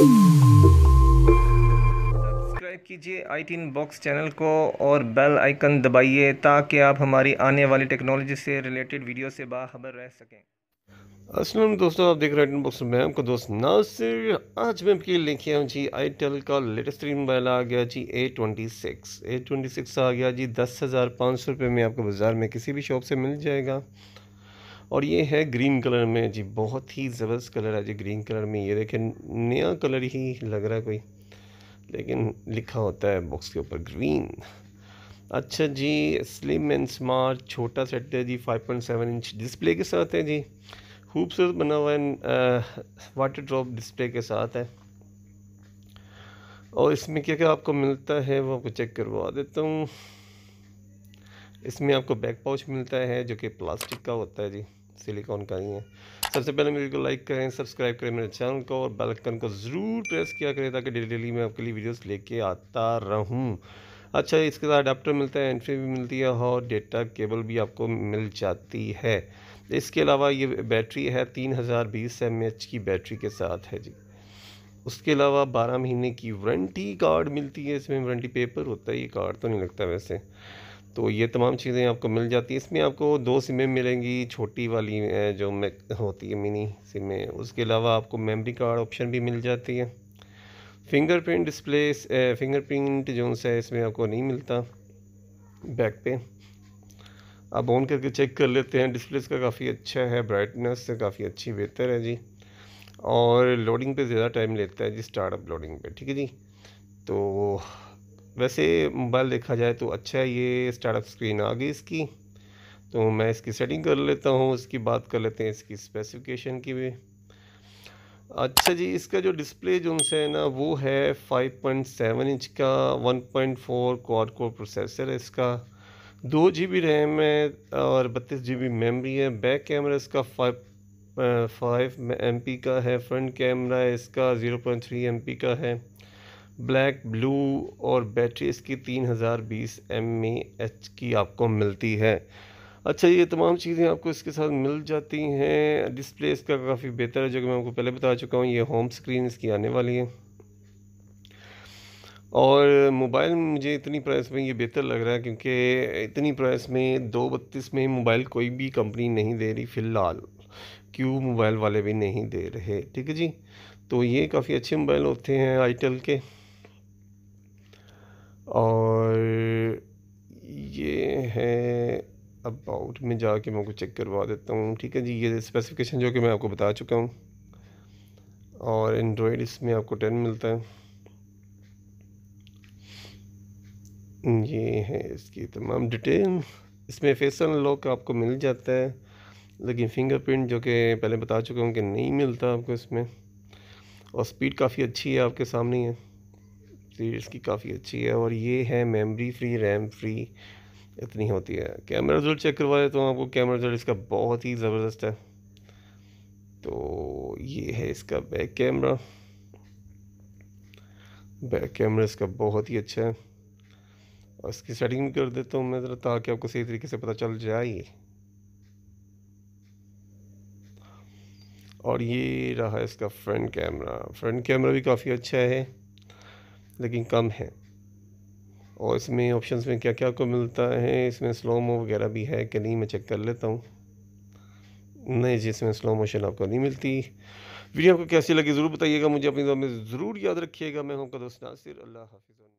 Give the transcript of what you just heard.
subscribe कीजिए आई tin box channel को और बेल आइकन दबाइए ताकि आप हमारी आने वाली टेक्नोलॉजी से रिलेटेड वीडियो से बाखबर रह सकें असलम दोस्तों आप देख रहे हैं बॉक्स में आपका दोस्त नासिर आज मैं आपके लिए लेके आया जी टेल का लेटेस्ट मोबाइल आ गया ji A twenty six A twenty six आ गया जी दस हज़ार पाँच सौ रुपये में आपको बाज़ार में किसी भी शॉप से मिल जाएगा और ये है ग्रीन कलर में जी बहुत ही ज़बरदस्त कलर है जी ग्रीन कलर में ये देखें नया कलर ही लग रहा है कोई लेकिन लिखा होता है बॉक्स के ऊपर ग्रीन अच्छा जी स्लिम एंड स्मार्ट छोटा सेट है जी 5.7 इंच डिस्प्ले के साथ है जी खूबसूरत बना हुआ है वाटर ड्रॉप डिस्प्ले के साथ है और इसमें क्या क्या आपको मिलता है वो आपको चेक करवा देता हूँ इसमें आपको बैक पाउच मिलता है जो कि प्लास्टिक का होता है जी सिलिकॉन का ही है सबसे पहले मेरे को लाइक करें सब्सक्राइब करें मेरे चैनल को और बेलकन को ज़रूर प्रेस किया करें ताकि डेली डेली मैं आपके लिए वीडियोस लेके आता रहूं अच्छा इसके साथ अडाप्टर मिलता है एंट्री भी मिलती है और डेटा केबल भी आपको मिल जाती है इसके अलावा ये बैटरी है तीन हज़ार बीस एम एच की बैटरी के साथ है जी उसके अलावा बारह महीने की वारंटी कार्ड मिलती है इसमें वारंटी पेपर होता है ये कार्ड तो नहीं लगता वैसे तो ये तमाम चीज़ें आपको मिल जाती है इसमें आपको दो सिमें मिलेंगी छोटी वाली जो होती है मिनी सिमें उसके अलावा आपको मेमोरी कार्ड ऑप्शन भी मिल जाती है फिंगरप्रिंट डिस्प्ले फिंगरप्रिंट जो है इसमें आपको नहीं मिलता बैक पे आप ऑन करके चेक कर लेते हैं डिस्प्ले इसका काफ़ी अच्छा है ब्राइटनेस काफ़ी अच्छी बेहतर है जी और लोडिंग पे ज़्यादा टाइम लेता है जी स्टार्टअप लोडिंग पे ठीक है जी तो वैसे मोबाइल देखा जाए तो अच्छा है ये स्टार्टअप स्क्रीन आ गई इसकी तो मैं इसकी सेटिंग कर लेता हूँ इसकी बात कर लेते हैं इसकी स्पेसिफिकेशन की भी अच्छा जी इसका जो डिस्प्ले जो है ना वो है 5.7 इंच का 1.4 क्वाड कोर प्रोसेसर है इसका दो जी बी रैम है और बत्तीस जी बी मेमरी है बैक कैमरा इसका फाइव फाइव एम पी का है फ्रंट कैमरा इसका zero point three M P का है ब्लैक ब्लू और बैटरी इसकी तीन हज़ार बीस एम एच की आपको मिलती है अच्छा ये तमाम चीज़ें आपको इसके साथ मिल जाती हैं डिस्प्ले इसका काफ़ी बेहतर है जो कि मैं आपको पहले बता चुका हूँ ये होम स्क्रीन इसकी आने वाली है और मोबाइल मुझे इतनी प्राइस में ये बेहतर लग रहा है क्योंकि इतनी प्राइस में दो बत्तीस में मोबाइल कोई भी कंपनी नहीं दे रही फ़िलहाल क्यू मोबाइल वाले भी नहीं दे रहे ठीक है जी तो ये काफ़ी अच्छे मोबाइल होते हैं आईटेल के और ये है अबाउट में जाके मैं को चेक करवा देता हूँ ठीक है जी ये स्पेसिफिकेशन जो कि मैं आपको बता चुका हूँ और एंड्रॉयड इसमें आपको टेन मिलता है ये है इसकी तमाम डिटेल इसमें फेस लॉक आपको मिल जाता है लेकिन फिंगरप्रिंट जो कि पहले बता चुका हूँ कि नहीं मिलता आपको इसमें और स्पीड काफ़ी अच्छी है आपके सामने है तस्वीर इसकी काफ़ी अच्छी है और ये है मेमोरी फ्री रैम फ्री इतनी होती है कैमरा रिजल्ट चेक करवा देता हूँ आपको कैमरा रिजल्ट इसका बहुत ही ज़बरदस्त है तो ये है इसका बैक कैमरा बैक कैमरा इसका बहुत ही अच्छा है और इसकी सेटिंग भी कर देता हूँ मैं ज़रा ताकि आपको सही तरीके से पता चल जाए और ये रहा इसका फ्रंट कैमरा फ्रंट कैमरा भी काफ़ी अच्छा है लेकिन कम है और इसमें ऑप्शंस में क्या क्या को मिलता है इसमें स्लो मो वगैरह भी है कि नहीं मैं चेक कर लेता हूँ नहीं जी इसमें स्लो मोशन आपको नहीं मिलती वीडियो आपको कैसी लगी ज़रूर बताइएगा मुझे अपनी दुआ में ज़रूर याद रखिएगा मैं हूँ का दोस्त नासिर अल्लाह हाफिज़